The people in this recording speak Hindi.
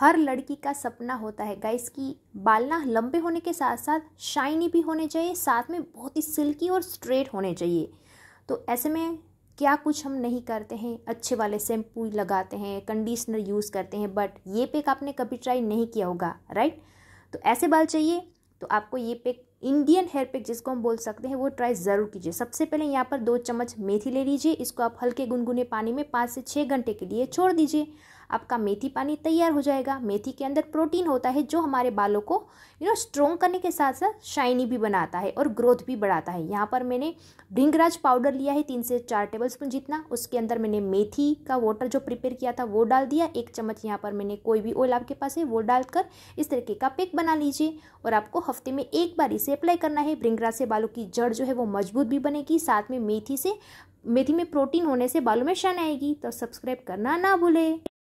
हर लड़की का सपना होता है गाइस की बालना लंबे होने के साथ साथ शाइनी भी होने चाहिए साथ में बहुत ही सिल्की और स्ट्रेट होने चाहिए तो ऐसे में क्या कुछ हम नहीं करते हैं अच्छे वाले शैम्पू लगाते हैं कंडीशनर यूज़ करते हैं बट ये पेक आपने कभी ट्राई नहीं किया होगा राइट तो ऐसे बाल चाहिए तो आपको ये पेक इंडियन हेयर पैक जिसको हम बोल सकते हैं वो ट्राई ज़रूर कीजिए सबसे पहले यहाँ पर दो चम्मच मेथी ले लीजिए इसको आप हल्के गुनगुने पानी में पाँच से छः घंटे के लिए छोड़ दीजिए आपका मेथी पानी तैयार हो जाएगा मेथी के अंदर प्रोटीन होता है जो हमारे बालों को यू नो स्ट्रोंग करने के साथ साथ शाइनी भी बनाता है और ग्रोथ भी बढ़ाता है यहाँ पर मैंने ढिंगराज पाउडर लिया है तीन से चार टेबल स्पून जितना उसके अंदर मैंने मेथी का वाटर जो प्रिपेयर किया था वो डाल दिया एक चम्मच यहाँ पर मैंने कोई भी ऑयल आपके पास है वो डालकर इस तरीके का पेक बना लीजिए और आपको हफ्ते में एक बार इसे अप्लाई करना है ब्रिंगरा से बालों की जड़ जो है वो मजबूत भी बनेगी साथ में मेथी से मेथी में प्रोटीन होने से बालों में शन आएगी तो सब्सक्राइब करना ना भूले